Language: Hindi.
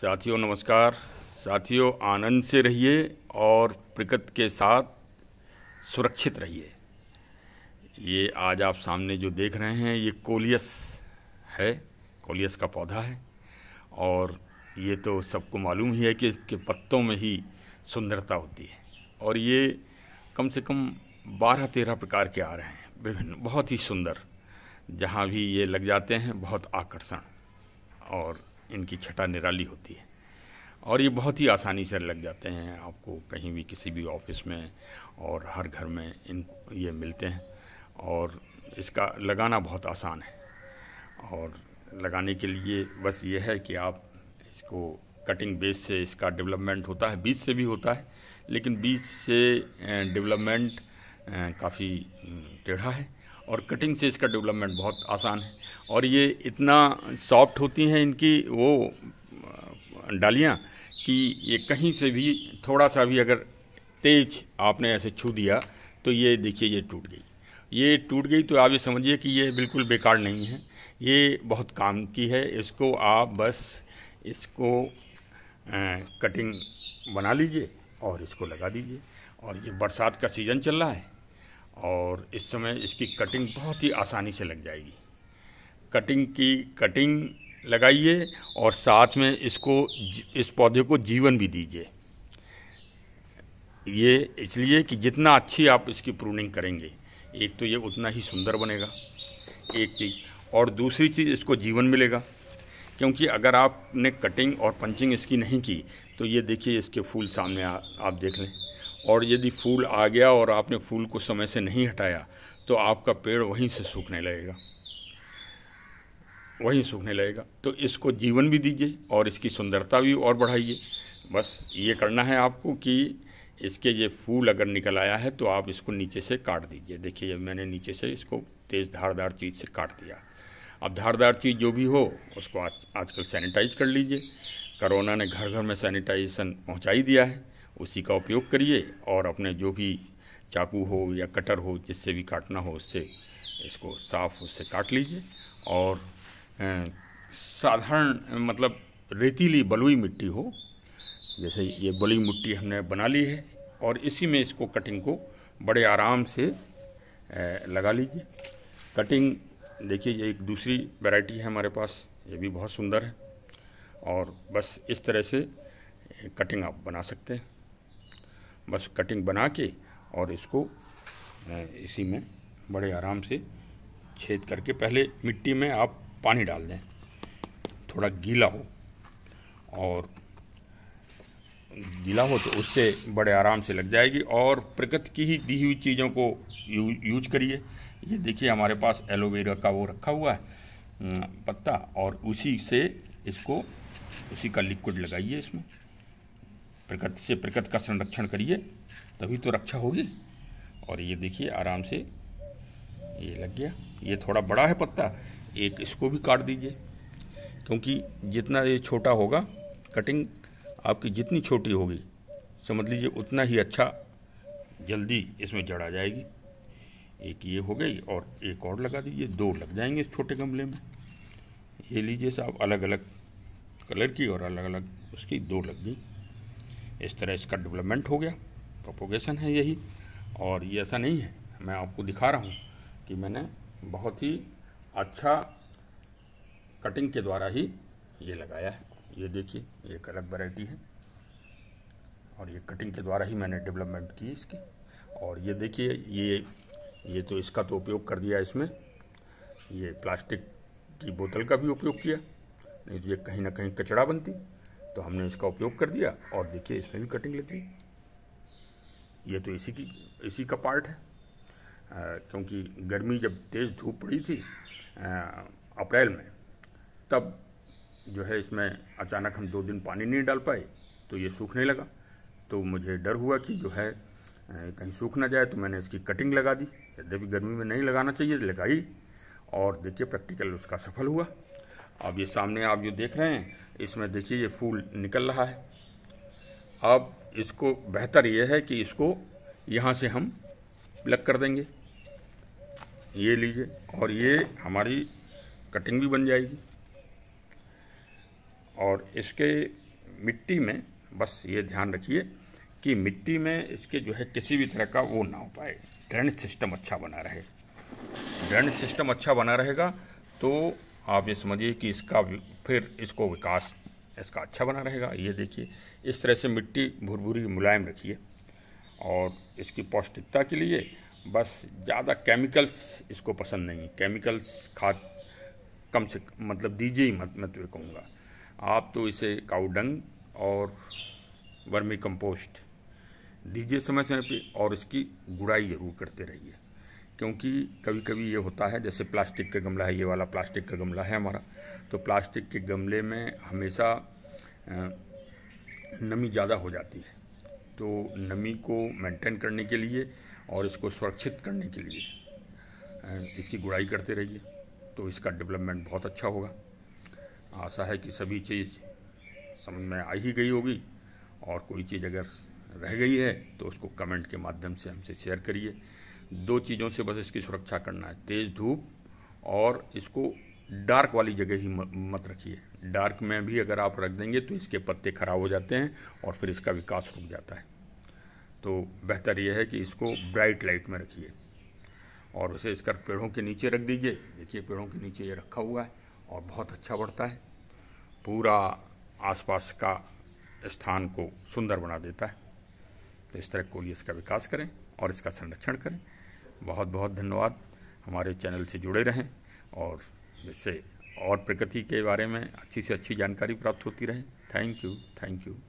साथियों नमस्कार साथियों आनंद से रहिए और प्रकृत के साथ सुरक्षित रहिए ये आज आप सामने जो देख रहे हैं ये कोलियस है कोलियस का पौधा है और ये तो सबको मालूम ही है कि इसके पत्तों में ही सुंदरता होती है और ये कम से कम बारह तेरह प्रकार के आ रहे हैं विभिन्न बहुत ही सुंदर जहाँ भी ये लग जाते हैं बहुत आकर्षण और इनकी छटा निराली होती है और ये बहुत ही आसानी से लग जाते हैं आपको कहीं भी किसी भी ऑफिस में और हर घर में इन ये मिलते हैं और इसका लगाना बहुत आसान है और लगाने के लिए बस ये है कि आप इसको कटिंग बेस से इसका डेवलपमेंट होता है बीज से भी होता है लेकिन बीज से डेवलपमेंट काफ़ी टेढ़ा है और कटिंग से इसका डेवलपमेंट बहुत आसान है और ये इतना सॉफ्ट होती हैं इनकी वो डालियाँ कि ये कहीं से भी थोड़ा सा भी अगर तेज आपने ऐसे छू दिया तो ये देखिए ये टूट गई ये टूट गई तो आप ये समझिए कि ये बिल्कुल बेकार नहीं है ये बहुत काम की है इसको आप बस इसको आ, कटिंग बना लीजिए और इसको लगा दीजिए और ये बरसात का सीज़न चल रहा है और इस समय इसकी कटिंग बहुत ही आसानी से लग जाएगी कटिंग की कटिंग लगाइए और साथ में इसको इस पौधे को जीवन भी दीजिए ये इसलिए कि जितना अच्छी आप इसकी प्रूनिंग करेंगे एक तो ये उतना ही सुंदर बनेगा एक चीज़ और दूसरी चीज़ इसको जीवन मिलेगा क्योंकि अगर आपने कटिंग और पंचिंग इसकी नहीं की तो ये देखिए इसके फूल सामने आ, आप देख लें और यदि फूल आ गया और आपने फूल को समय से नहीं हटाया तो आपका पेड़ वहीं से सूखने लगेगा वहीं सूखने लगेगा तो इसको जीवन भी दीजिए और इसकी सुंदरता भी और बढ़ाइए बस ये करना है आपको कि इसके ये फूल अगर निकल आया है तो आप इसको नीचे से काट दीजिए देखिए मैंने नीचे से इसको तेज़ धारदार चीज़ से काट दिया अब धारदार चीज़ जो भी हो उसको आज आजकल सैनिटाइज कर लीजिए करोना ने घर घर में सैनिटाइजेशन पहुँचा ही दिया है उसी का उपयोग करिए और अपने जो भी चाकू हो या कटर हो जिससे भी काटना हो उससे इसको साफ उससे काट लीजिए और साधारण मतलब रेतीली बलुई मिट्टी हो जैसे ये बलुई मिट्टी हमने बना ली है और इसी में इसको कटिंग को बड़े आराम से लगा लीजिए कटिंग देखिए ये एक दूसरी वैरायटी है हमारे पास ये भी बहुत सुंदर है और बस इस तरह से कटिंग आप बना सकते हैं बस कटिंग बना के और इसको इसी में बड़े आराम से छेद करके पहले मिट्टी में आप पानी डाल दें थोड़ा गीला हो और गीला हो तो उससे बड़े आराम से लग जाएगी और प्रकृति की ही दी हुई चीज़ों को यू, यूज करिए ये देखिए हमारे पास एलोवेरा का वो रखा हुआ है पत्ता और उसी से इसको उसी का लिक्विड लगाइए इसमें प्रकृति से प्रकृति का संरक्षण करिए तभी तो रक्षा होगी और ये देखिए आराम से ये लग गया ये थोड़ा बड़ा है पत्ता एक इसको भी काट दीजिए क्योंकि जितना ये छोटा होगा कटिंग आपकी जितनी छोटी होगी समझ लीजिए उतना ही अच्छा जल्दी इसमें जड़ आ जाएगी एक ये हो गई और एक और लगा दीजिए दो लग जाएंगे इस छोटे गमले में ये लीजिए साहब अलग अलग कलर की और अलग अलग उसकी दो लग गई इस तरह इसका डेवलपमेंट हो गया प्रोपोगेशन है यही और ये ऐसा नहीं है मैं आपको दिखा रहा हूँ कि मैंने बहुत ही अच्छा कटिंग के द्वारा ही ये लगाया है ये देखिए ये एक अलग वैरायटी है और ये कटिंग के द्वारा ही मैंने डेवलपमेंट की इसकी और ये देखिए ये ये तो इसका तो उपयोग कर दिया इसमें ये प्लास्टिक की बोतल का भी उपयोग किया नहीं तो ये कहीं ना कहीं कचड़ा बनती तो हमने इसका उपयोग कर दिया और देखिए इसमें भी कटिंग लग गई ये तो इसी की इसी का पार्ट है आ, क्योंकि गर्मी जब तेज़ धूप पड़ी थी अप्रैल में तब जो है इसमें अचानक हम दो दिन पानी नहीं डाल पाए तो ये सूखने लगा तो मुझे डर हुआ कि जो है कहीं सूख ना जाए तो मैंने इसकी कटिंग लगा दी यद्यपि गर्मी में नहीं लगाना चाहिए लगाई और देखिए प्रैक्टिकल उसका सफल हुआ अब ये सामने आप जो देख रहे हैं इसमें देखिए ये फूल निकल रहा है अब इसको बेहतर ये है कि इसको यहाँ से हम प्लग कर देंगे ये लीजिए और ये हमारी कटिंग भी बन जाएगी और इसके मिट्टी में बस ये ध्यान रखिए कि मिट्टी में इसके जो है किसी भी तरह का वो ना हो पाए ड्रेनेज सिस्टम अच्छा बना रहे ड्रेनेज सिस्टम अच्छा बना रहेगा तो आप ये समझिए कि इसका फिर इसको विकास इसका अच्छा बना रहेगा ये देखिए इस तरह से मिट्टी भुरभुरी मुलायम रखिए और इसकी पौष्टिकता के लिए बस ज़्यादा केमिकल्स इसको पसंद नहीं केमिकल्स खाद कम से मतलब दीजिए ही मत मैं तो कहूँगा आप तो इसे काउडंग और वर्मी कंपोस्ट दीजिए समय समय पर और इसकी गुड़ाई जरूर करते रहिए क्योंकि कभी कभी ये होता है जैसे प्लास्टिक का गमला है ये वाला प्लास्टिक का गमला है हमारा तो प्लास्टिक के गमले में हमेशा नमी ज़्यादा हो जाती है तो नमी को मेंटेन करने के लिए और इसको सुरक्षित करने के लिए इसकी गुड़ाई करते रहिए तो इसका डेवलपमेंट बहुत अच्छा होगा आशा है कि सभी चीज़ समझ में आ ही गई होगी और कोई चीज़ अगर रह गई है तो उसको कमेंट के माध्यम से हमसे शेयर करिए दो चीज़ों से बस इसकी सुरक्षा करना है तेज़ धूप और इसको डार्क वाली जगह ही मत रखिए डार्क में भी अगर आप रख देंगे तो इसके पत्ते खराब हो जाते हैं और फिर इसका विकास रुक जाता है तो बेहतर यह है कि इसको ब्राइट लाइट में रखिए और उसे इसका पेड़ों के नीचे रख दीजिए देखिए पेड़ों के नीचे ये रखा हुआ है और बहुत अच्छा बढ़ता है पूरा आसपास का स्थान को सुंदर बना देता है तो इस तरह कोलियस का विकास करें और इसका संरक्षण करें बहुत बहुत धन्यवाद हमारे चैनल से जुड़े रहें और जिससे और प्रकृति के बारे में अच्छी से अच्छी जानकारी प्राप्त होती रहे थैंक यू थैंक यू